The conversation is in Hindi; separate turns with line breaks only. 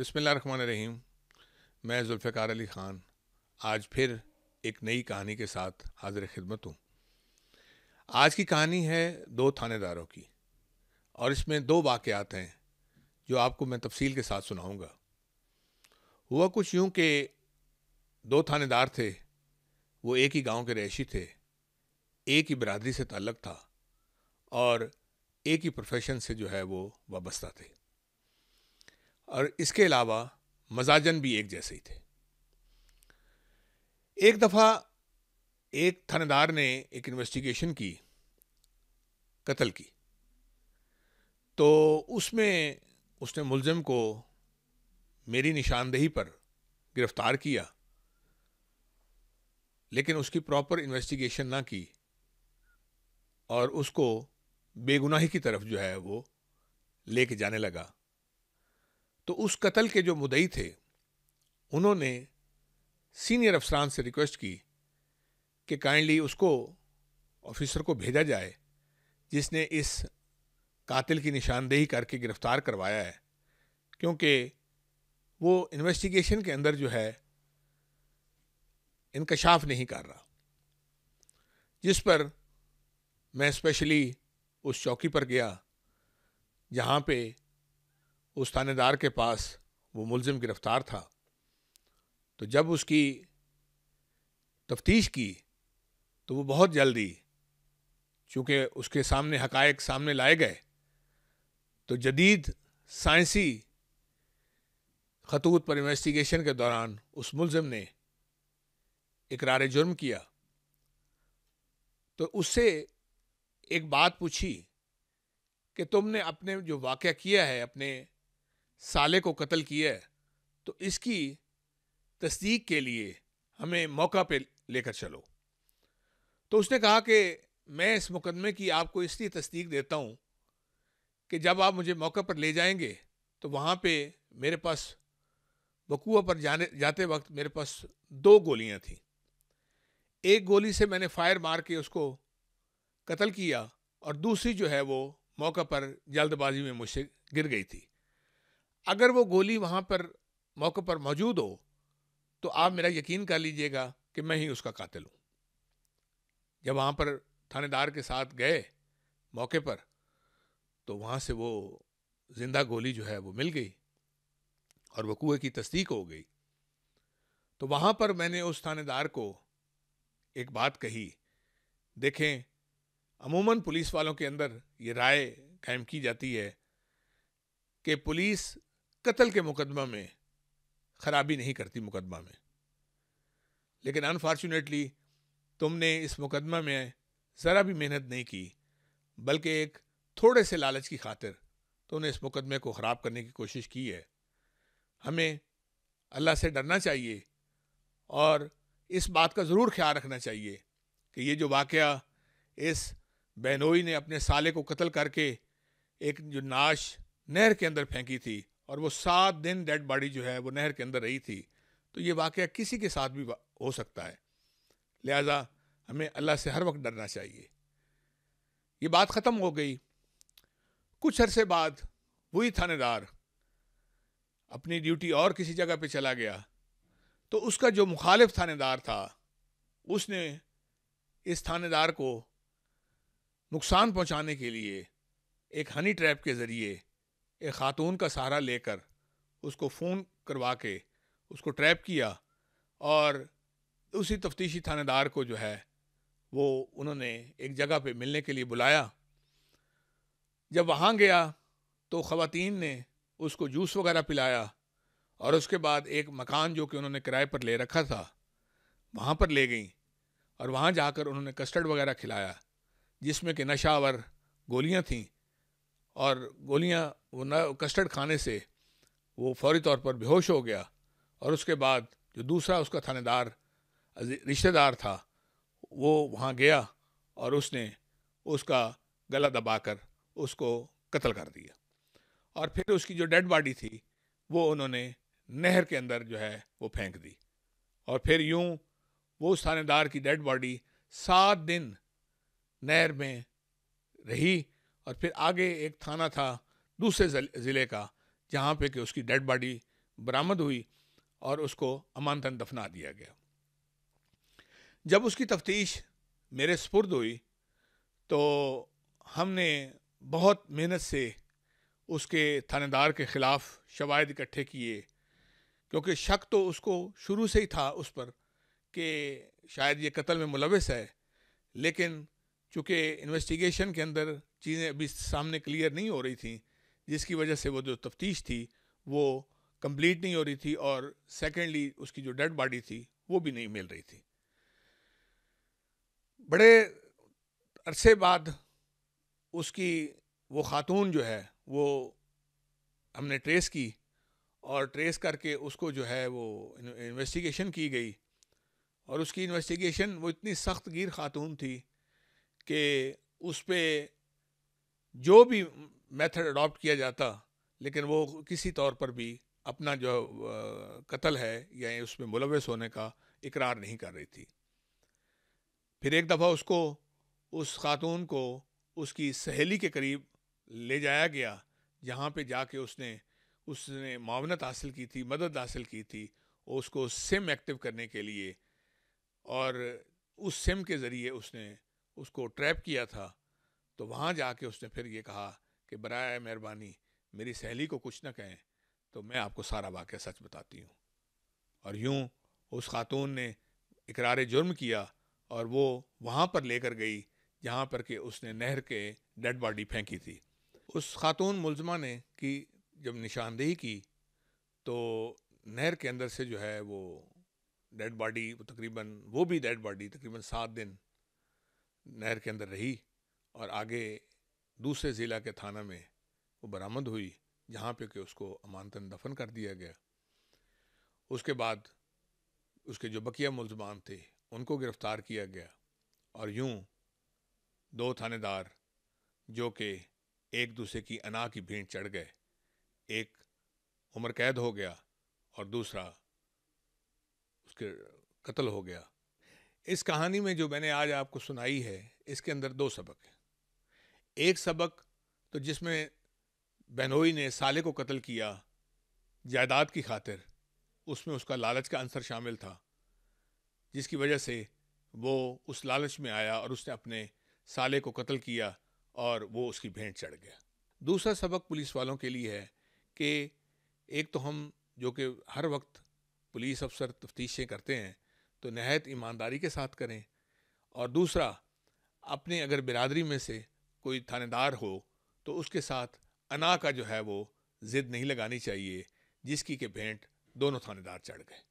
बिसमिल्ल रहीम मैं जुल्फ़ार अली ख़ान आज फिर एक नई कहानी के साथ हाजिर खिदमत हूँ आज की कहानी है दो थानेदारों की और इसमें दो वाक़ात हैं जो आपको मैं तफसील के साथ सुनाऊँगा हुआ कुछ यूँ कि दो थानेदार थे वो एक ही गांव के रहशी थे एक ही बरदरी से ताल्लक़ था और एक ही प्रोफेशन से जो है वो वाबस्ता थे और इसके अलावा मजाजन भी एक जैसे ही थे एक दफ़ा एक थानेदार ने एक इन्वेस्टिगेशन की कत्ल की तो उसमें उसने मुलजम को मेरी निशानदेही पर गिरफ्तार किया लेकिन उसकी प्रॉपर इन्वेस्टिगेशन ना की और उसको बेगुनाही की तरफ जो है वो लेके जाने लगा तो उस कत्ल के जो मुदई थे उन्होंने सीनियर अफसरान से रिक्वेस्ट की कि काइंडली उसको ऑफिसर को भेजा जाए जिसने इस कातिल की निशानदेही करके गिरफ्तार करवाया है क्योंकि वो इन्वेस्टिगेशन के अंदर जो है इनकशाफ नहीं कर रहा जिस पर मैं स्पेशली उस चौकी पर गया जहाँ पे उस थानेदार के पास वो मुलजिम गिरफ्तार था तो जब उसकी तफ्तीश की तो वो बहुत जल्दी चूँकि उसके सामने हकायक सामने लाए गए तो जदीद साइंसी खतूत पर इन्वेस्टिगेशन के दौरान उस मुलजिम ने इकरार जुर्म किया तो उससे एक बात पूछी कि तुमने अपने जो वाक़ किया है अपने साले को कत्ल किया है तो इसकी तस्दीक के लिए हमें मौका पे लेकर चलो तो उसने कहा कि मैं इस मुकदमे की आपको इसलिए तस्दीक देता हूँ कि जब आप मुझे मौका पर ले जाएंगे तो वहाँ पे मेरे पास बकुआ पर जाने जाते वक्त मेरे पास दो गोलियाँ थीं एक गोली से मैंने फायर मार के उसको कत्ल किया और दूसरी जो है वो मौका पर जल्दबाजी में मुझसे गिर गई थी अगर वो गोली वहां पर मौके पर मौजूद हो तो आप मेरा यकीन कर लीजिएगा कि मैं ही उसका कातिल हूं जब वहां पर थानेदार के साथ गए मौके पर तो वहां से वो जिंदा गोली जो है वो मिल गई और वह कुएं की तस्दीक हो गई तो वहां पर मैंने उस थानेदार को एक बात कही देखें अमूमन पुलिस वालों के अंदर ये राय कायम की जाती है कि पुलिस कत्ल के मुकदमा में खराबी नहीं करती मुकदमा में लेकिन अनफॉर्चुनेटली तुमने इस मुकदमा में ज़रा भी मेहनत नहीं की बल्कि एक थोड़े से लालच की खातिर तुमने इस मुकदमे को ख़राब करने की कोशिश की है हमें अल्लाह से डरना चाहिए और इस बात का ज़रूर ख्याल रखना चाहिए कि ये जो वाक़ इस बहनोई ने अपने साले को कत्ल करके एक जो नाश नहर के अंदर फेंकी थी और वो सात दिन डेड बॉडी जो है वो नहर के अंदर रही थी तो ये वाक़ किसी के साथ भी हो सकता है लिहाजा हमें अल्लाह से हर वक्त डरना चाहिए ये बात ख़त्म हो गई कुछ अरसे बाद वही थानेदार अपनी ड्यूटी और किसी जगह पे चला गया तो उसका जो मुखालिफ थानेदार था उसने इस थानेदार को नुकसान पहुंचाने के लिए एक हनी ट्रैप के ज़रिए एक ख़ातून का सहारा लेकर उसको फ़ोन करवा के उसको ट्रैप किया और उसी तफ्तीशी थानेदार को जो है वो उन्होंने एक जगह पे मिलने के लिए बुलाया जब वहाँ गया तो ख़वातीन ने उसको जूस वगैरह पिलाया और उसके बाद एक मकान जो कि उन्होंने किराए पर ले रखा था वहाँ पर ले गई और वहाँ जाकर उन्होंने कस्टर्ड वगैरह खिलाया जिसमें कि नशावर गोलियाँ थीं और गोलियां वो न कस्टर्ड खाने से वो फौरी तौर पर बेहोश हो गया और उसके बाद जो दूसरा उसका थानेदार रिश्तेदार था वो वहाँ गया और उसने उसका गला दबाकर उसको कत्ल कर दिया और फिर उसकी जो डेड बॉडी थी वो उन्होंने नहर के अंदर जो है वो फेंक दी और फिर यूं वो उस थानेदार की डेड बॉडी सात दिन नहर में रही और फिर आगे एक थाना था दूसरे ज़िले का जहाँ पे कि उसकी डेड बॉडी बरामद हुई और उसको अमानतन दफना दिया गया जब उसकी तफ्तीश मेरे सुपुर्द हुई तो हमने बहुत मेहनत से उसके थानेदार के ख़िलाफ़ शवायद इकट्ठे किए क्योंकि शक तो उसको शुरू से ही था उस पर कि शायद ये कत्ल में मुलविस है लेकिन चूँकि इन्वेस्टिगेशन के अंदर चीज़ें अभी सामने क्लियर नहीं हो रही थी जिसकी वजह से वो जो तफ्तीश थी वो कंप्लीट नहीं हो रही थी और सेकेंडली उसकी जो डेड बॉडी थी वो भी नहीं मिल रही थी बड़े अरसे बाद उसकी वो ख़ातून जो है वो हमने ट्रेस की और ट्रेस करके उसको जो है वो इन्वेस्टिगेशन की गई और उसकी इन्वेस्टिगेशन वो इतनी सख्त गिर खातून थी कि उस पर जो भी मेथड अडॉप्ट किया जाता लेकिन वो किसी तौर पर भी अपना जो कत्ल है या उसमें मुलवस होने का इकरार नहीं कर रही थी फिर एक दफ़ा उसको उस खातून को उसकी सहेली के करीब ले जाया गया जहाँ पे जाके उसने उसने मावनत हासिल की थी मदद हासिल की थी और उसको सिम एक्टिव करने के लिए और उस सिम के ज़रिए उसने उसको ट्रैप किया था तो वहाँ जाके उसने फिर ये कहा कि बर मेहरबानी मेरी सहेली को कुछ ना कहें तो मैं आपको सारा वाक़ सच बताती हूँ और यूँ उस खातून ने इकरार जुर्म किया और वो वहाँ पर लेकर गई जहाँ पर कि उसने नहर के डेड बॉडी फेंकी थी उस खातून मुलजमा ने की जब निशानदेही की तो नहर के अंदर से जो है वो डेड बॉडी तकरीबन वो भी डेड बॉडी तकरीबन सात दिन नहर के अंदर रही और आगे दूसरे ज़िला के थाना में वो बरामद हुई जहाँ पे कि उसको अमानतन दफन कर दिया गया उसके बाद उसके जो बकिया मुलजमान थे उनको गिरफ़्तार किया गया और यूं दो थानेदार जो कि एक दूसरे की अना की भीड़ चढ़ गए एक उम्र कैद हो गया और दूसरा उसके कत्ल हो गया इस कहानी में जो मैंने आज आपको सुनाई है इसके अंदर दो सबक हैं एक सबक तो जिसमें बहनोई ने साले को कत्ल किया जायदाद की खातिर उसमें उसका लालच का अंसर शामिल था जिसकी वजह से वो उस लालच में आया और उसने अपने साले को कत्ल किया और वो उसकी भेंट चढ़ गया दूसरा सबक पुलिस वालों के लिए है कि एक तो हम जो कि हर वक्त पुलिस अफसर तफ्तीशें करते हैं तो नहायत ईमानदारी के साथ करें और दूसरा अपने अगर बिरादरी में से कोई थानेदार हो तो उसके साथ अना का जो है वो ज़िद नहीं लगानी चाहिए जिसकी के भेंट दोनों थानेदार चढ़ गए